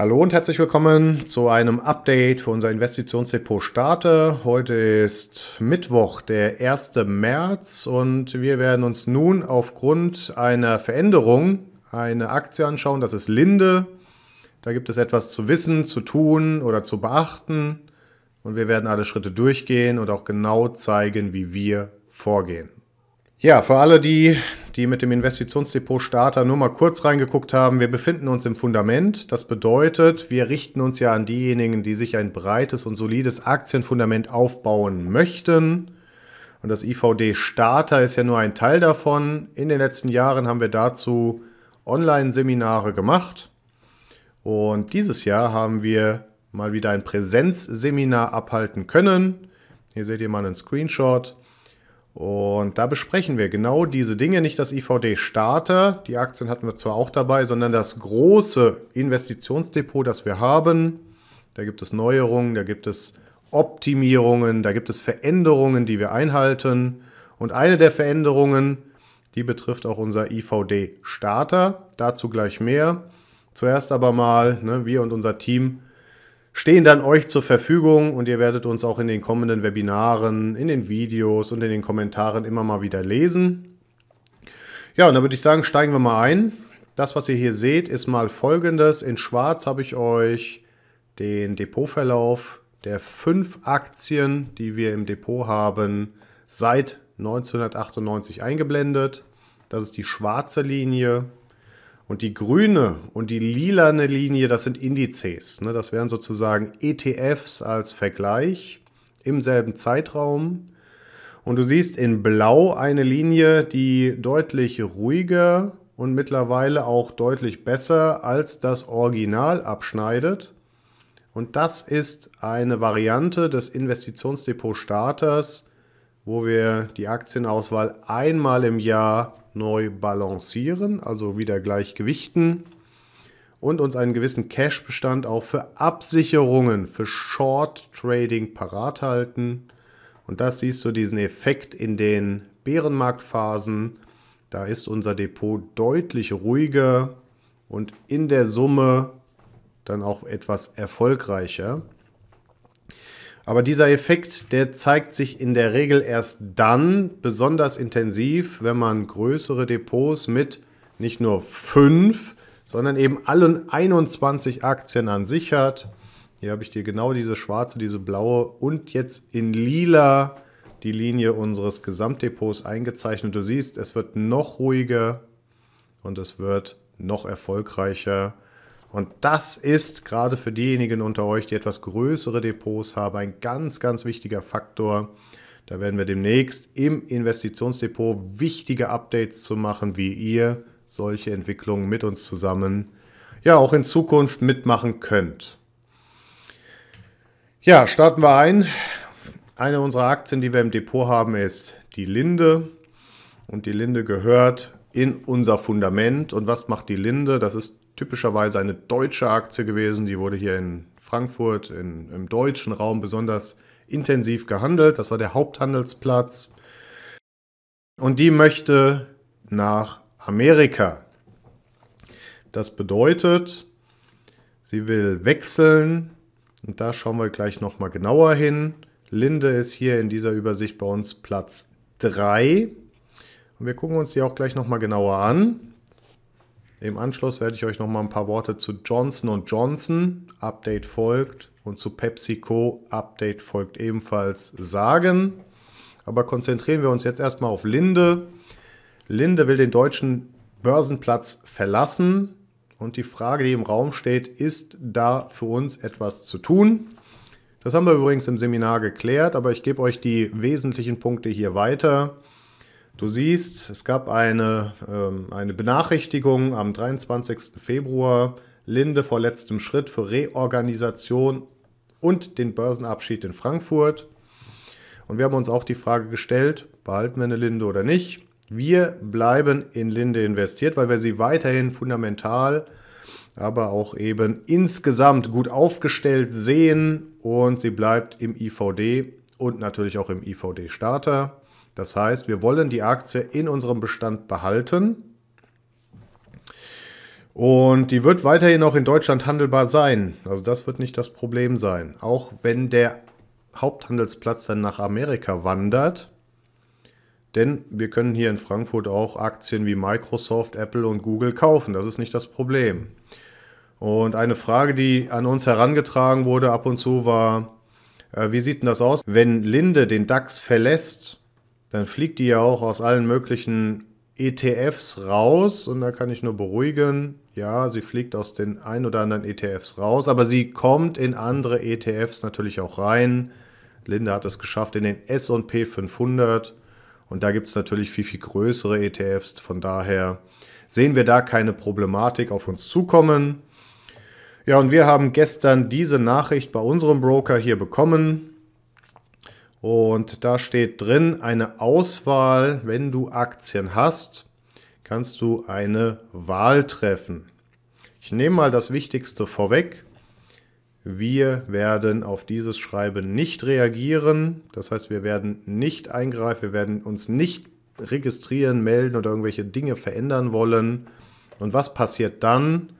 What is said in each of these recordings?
Hallo und herzlich willkommen zu einem Update für unser Investitionsdepot Starter. Heute ist Mittwoch, der 1. März und wir werden uns nun aufgrund einer Veränderung eine Aktie anschauen. Das ist Linde. Da gibt es etwas zu wissen, zu tun oder zu beachten und wir werden alle Schritte durchgehen und auch genau zeigen, wie wir vorgehen. Ja, für alle, die die mit dem Investitionsdepot Starter nur mal kurz reingeguckt haben, wir befinden uns im Fundament. Das bedeutet, wir richten uns ja an diejenigen, die sich ein breites und solides Aktienfundament aufbauen möchten. Und das IVD Starter ist ja nur ein Teil davon. In den letzten Jahren haben wir dazu Online-Seminare gemacht. Und dieses Jahr haben wir mal wieder ein Präsenzseminar abhalten können. Hier seht ihr mal einen Screenshot. Und da besprechen wir genau diese Dinge, nicht das IVD-Starter, die Aktien hatten wir zwar auch dabei, sondern das große Investitionsdepot, das wir haben. Da gibt es Neuerungen, da gibt es Optimierungen, da gibt es Veränderungen, die wir einhalten. Und eine der Veränderungen, die betrifft auch unser IVD-Starter. Dazu gleich mehr. Zuerst aber mal, ne, wir und unser Team stehen dann euch zur Verfügung und ihr werdet uns auch in den kommenden Webinaren, in den Videos und in den Kommentaren immer mal wieder lesen. Ja, und dann würde ich sagen, steigen wir mal ein. Das, was ihr hier seht, ist mal folgendes. In schwarz habe ich euch den Depotverlauf der fünf Aktien, die wir im Depot haben, seit 1998 eingeblendet. Das ist die schwarze Linie. Und die grüne und die lilane Linie, das sind Indizes. Ne? Das wären sozusagen ETFs als Vergleich im selben Zeitraum. Und du siehst in Blau eine Linie, die deutlich ruhiger und mittlerweile auch deutlich besser als das Original abschneidet. Und das ist eine Variante des Investitionsdepot Starters, wo wir die Aktienauswahl einmal im Jahr neu balancieren, also wieder gleich gewichten und uns einen gewissen Cash-Bestand auch für Absicherungen, für Short-Trading parat halten. Und das siehst du diesen Effekt in den Bärenmarktphasen. Da ist unser Depot deutlich ruhiger und in der Summe dann auch etwas erfolgreicher. Aber dieser Effekt, der zeigt sich in der Regel erst dann besonders intensiv, wenn man größere Depots mit nicht nur fünf, sondern eben allen 21 Aktien ansichert. Hier habe ich dir genau diese schwarze, diese blaue und jetzt in lila die Linie unseres Gesamtdepots eingezeichnet. Du siehst, es wird noch ruhiger und es wird noch erfolgreicher. Und das ist gerade für diejenigen unter euch, die etwas größere Depots haben, ein ganz, ganz wichtiger Faktor. Da werden wir demnächst im Investitionsdepot wichtige Updates zu machen, wie ihr solche Entwicklungen mit uns zusammen ja auch in Zukunft mitmachen könnt. Ja, starten wir ein. Eine unserer Aktien, die wir im Depot haben, ist die Linde. Und die Linde gehört in unser Fundament. Und was macht die Linde? Das ist typischerweise eine deutsche Aktie gewesen. Die wurde hier in Frankfurt in, im deutschen Raum besonders intensiv gehandelt. Das war der Haupthandelsplatz. Und die möchte nach Amerika. Das bedeutet, sie will wechseln. Und da schauen wir gleich nochmal genauer hin. Linde ist hier in dieser Übersicht bei uns Platz 3. Und wir gucken uns die auch gleich nochmal genauer an. Im Anschluss werde ich euch noch mal ein paar Worte zu Johnson Johnson, Update folgt, und zu PepsiCo, Update folgt ebenfalls sagen. Aber konzentrieren wir uns jetzt erstmal auf Linde. Linde will den deutschen Börsenplatz verlassen. Und die Frage, die im Raum steht, ist da für uns etwas zu tun? Das haben wir übrigens im Seminar geklärt, aber ich gebe euch die wesentlichen Punkte hier weiter. Du siehst, es gab eine, ähm, eine Benachrichtigung am 23. Februar, Linde vor letztem Schritt für Reorganisation und den Börsenabschied in Frankfurt. Und wir haben uns auch die Frage gestellt, behalten wir eine Linde oder nicht? Wir bleiben in Linde investiert, weil wir sie weiterhin fundamental, aber auch eben insgesamt gut aufgestellt sehen und sie bleibt im IVD und natürlich auch im IVD Starter. Das heißt, wir wollen die Aktie in unserem Bestand behalten. Und die wird weiterhin auch in Deutschland handelbar sein. Also das wird nicht das Problem sein. Auch wenn der Haupthandelsplatz dann nach Amerika wandert. Denn wir können hier in Frankfurt auch Aktien wie Microsoft, Apple und Google kaufen. Das ist nicht das Problem. Und eine Frage, die an uns herangetragen wurde ab und zu, war, äh, wie sieht denn das aus, wenn Linde den DAX verlässt? dann fliegt die ja auch aus allen möglichen ETFs raus und da kann ich nur beruhigen, ja, sie fliegt aus den ein oder anderen ETFs raus, aber sie kommt in andere ETFs natürlich auch rein. Linda hat es geschafft in den S&P 500 und da gibt es natürlich viel, viel größere ETFs. Von daher sehen wir da keine Problematik auf uns zukommen. Ja, und wir haben gestern diese Nachricht bei unserem Broker hier bekommen. Und da steht drin eine Auswahl, wenn du Aktien hast, kannst du eine Wahl treffen. Ich nehme mal das Wichtigste vorweg. Wir werden auf dieses Schreiben nicht reagieren. Das heißt, wir werden nicht eingreifen, wir werden uns nicht registrieren, melden oder irgendwelche Dinge verändern wollen. Und was passiert dann?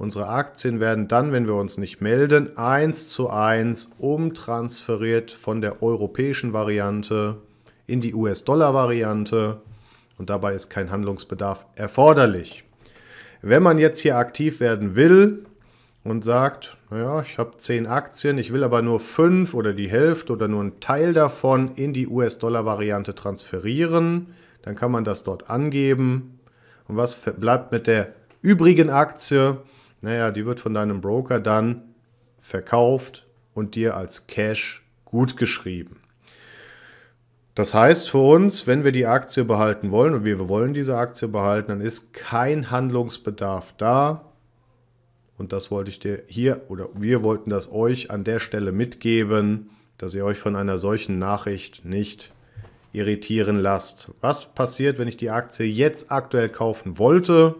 Unsere Aktien werden dann, wenn wir uns nicht melden, eins zu eins umtransferiert von der europäischen Variante in die US-Dollar-Variante und dabei ist kein Handlungsbedarf erforderlich. Wenn man jetzt hier aktiv werden will und sagt, naja, ich habe 10 Aktien, ich will aber nur 5 oder die Hälfte oder nur einen Teil davon in die US-Dollar-Variante transferieren, dann kann man das dort angeben. Und was bleibt mit der übrigen Aktie? Naja, die wird von deinem Broker dann verkauft und dir als Cash gutgeschrieben. Das heißt für uns, wenn wir die Aktie behalten wollen und wir wollen diese Aktie behalten, dann ist kein Handlungsbedarf da. Und das wollte ich dir hier oder wir wollten das euch an der Stelle mitgeben, dass ihr euch von einer solchen Nachricht nicht irritieren lasst. Was passiert, wenn ich die Aktie jetzt aktuell kaufen wollte?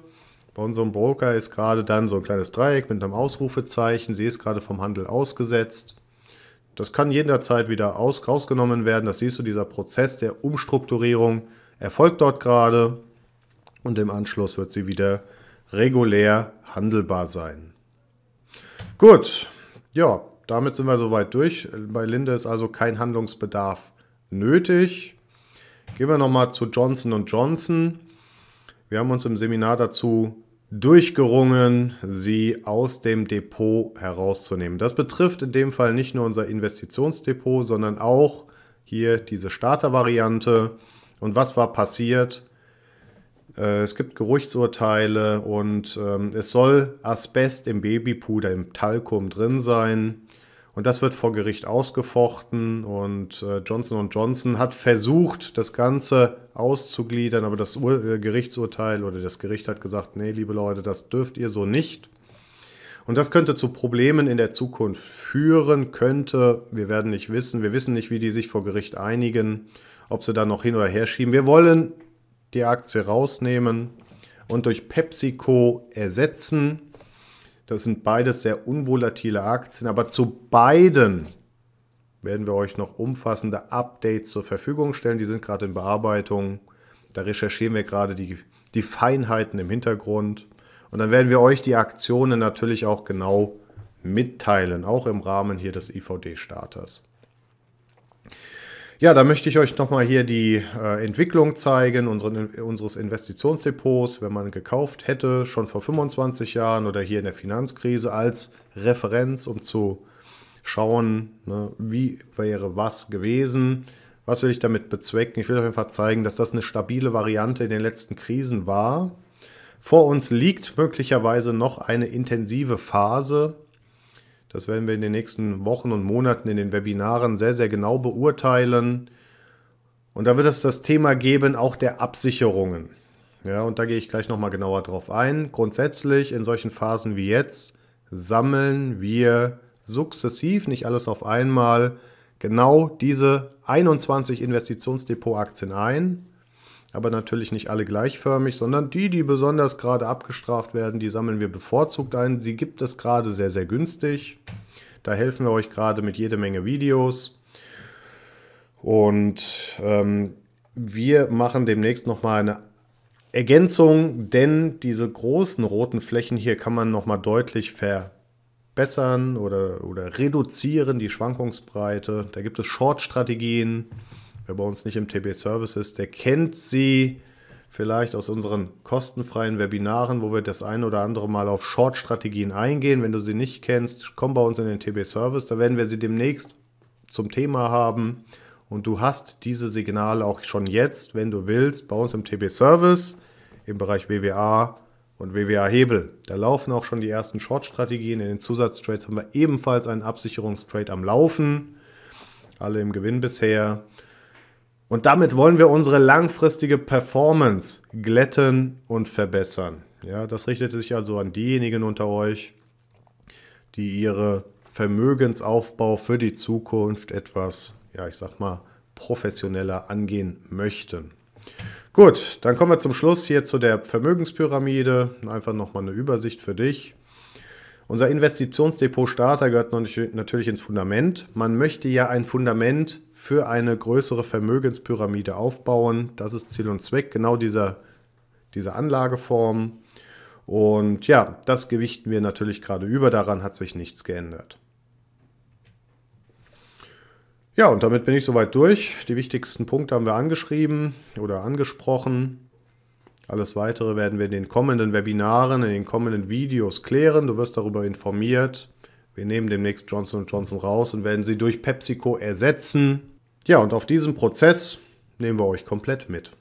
Bei unserem Broker ist gerade dann so ein kleines Dreieck mit einem Ausrufezeichen. Sie ist gerade vom Handel ausgesetzt. Das kann jederzeit wieder aus, rausgenommen werden. Das siehst du, dieser Prozess der Umstrukturierung erfolgt dort gerade und im Anschluss wird sie wieder regulär handelbar sein. Gut, ja, damit sind wir soweit durch. Bei Linde ist also kein Handlungsbedarf nötig. Gehen wir nochmal zu Johnson Johnson. Wir haben uns im Seminar dazu durchgerungen, sie aus dem Depot herauszunehmen. Das betrifft in dem Fall nicht nur unser Investitionsdepot, sondern auch hier diese Startervariante. Und was war passiert? Äh, es gibt Gerüchtsurteile und ähm, es soll Asbest im Babypuder, im Talkum drin sein. Und das wird vor Gericht ausgefochten und äh, Johnson Johnson hat versucht, das Ganze auszugliedern, aber das Ur äh, Gerichtsurteil oder das Gericht hat gesagt, nee, liebe Leute, das dürft ihr so nicht. Und das könnte zu Problemen in der Zukunft führen, könnte, wir werden nicht wissen, wir wissen nicht, wie die sich vor Gericht einigen, ob sie da noch hin oder her schieben. Wir wollen die Aktie rausnehmen und durch PepsiCo ersetzen. Das sind beides sehr unvolatile Aktien, aber zu beiden werden wir euch noch umfassende Updates zur Verfügung stellen. Die sind gerade in Bearbeitung. Da recherchieren wir gerade die, die Feinheiten im Hintergrund. Und dann werden wir euch die Aktionen natürlich auch genau mitteilen, auch im Rahmen hier des IVD-Starters. Ja, da möchte ich euch nochmal hier die äh, Entwicklung zeigen unseren, unseres Investitionsdepots, wenn man gekauft hätte, schon vor 25 Jahren oder hier in der Finanzkrise als Referenz, um zu schauen, ne, wie wäre was gewesen. Was will ich damit bezwecken? Ich will auf jeden Fall zeigen, dass das eine stabile Variante in den letzten Krisen war. Vor uns liegt möglicherweise noch eine intensive Phase, das werden wir in den nächsten Wochen und Monaten in den Webinaren sehr, sehr genau beurteilen. Und da wird es das Thema geben, auch der Absicherungen. Ja, und da gehe ich gleich nochmal genauer drauf ein. Grundsätzlich in solchen Phasen wie jetzt sammeln wir sukzessiv, nicht alles auf einmal, genau diese 21 Investitionsdepotaktien ein aber natürlich nicht alle gleichförmig, sondern die, die besonders gerade abgestraft werden, die sammeln wir bevorzugt ein. Sie gibt es gerade sehr, sehr günstig. Da helfen wir euch gerade mit jede Menge Videos. Und ähm, wir machen demnächst nochmal eine Ergänzung, denn diese großen roten Flächen hier kann man nochmal deutlich verbessern oder, oder reduzieren, die Schwankungsbreite. Da gibt es Short-Strategien wer bei uns nicht im TB Service ist, der kennt sie vielleicht aus unseren kostenfreien Webinaren, wo wir das ein oder andere Mal auf Short-Strategien eingehen. Wenn du sie nicht kennst, komm bei uns in den TB Service, da werden wir sie demnächst zum Thema haben. Und du hast diese Signale auch schon jetzt, wenn du willst, bei uns im TB Service im Bereich WWA und WWA-Hebel. Da laufen auch schon die ersten Short-Strategien. In den Zusatztrades haben wir ebenfalls einen Absicherungstrade am Laufen. Alle im Gewinn bisher. Und damit wollen wir unsere langfristige Performance glätten und verbessern. Ja, das richtet sich also an diejenigen unter euch, die ihre Vermögensaufbau für die Zukunft etwas, ja, ich sag mal, professioneller angehen möchten. Gut, dann kommen wir zum Schluss hier zu der Vermögenspyramide. Einfach nochmal eine Übersicht für dich. Unser Investitionsdepot Starter gehört natürlich ins Fundament. Man möchte ja ein Fundament für eine größere Vermögenspyramide aufbauen. Das ist Ziel und Zweck genau dieser, dieser Anlageform. Und ja, das gewichten wir natürlich gerade über. Daran hat sich nichts geändert. Ja, und damit bin ich soweit durch. Die wichtigsten Punkte haben wir angeschrieben oder angesprochen. Alles weitere werden wir in den kommenden Webinaren, in den kommenden Videos klären. Du wirst darüber informiert. Wir nehmen demnächst Johnson Johnson raus und werden sie durch PepsiCo ersetzen. Ja, und auf diesen Prozess nehmen wir euch komplett mit.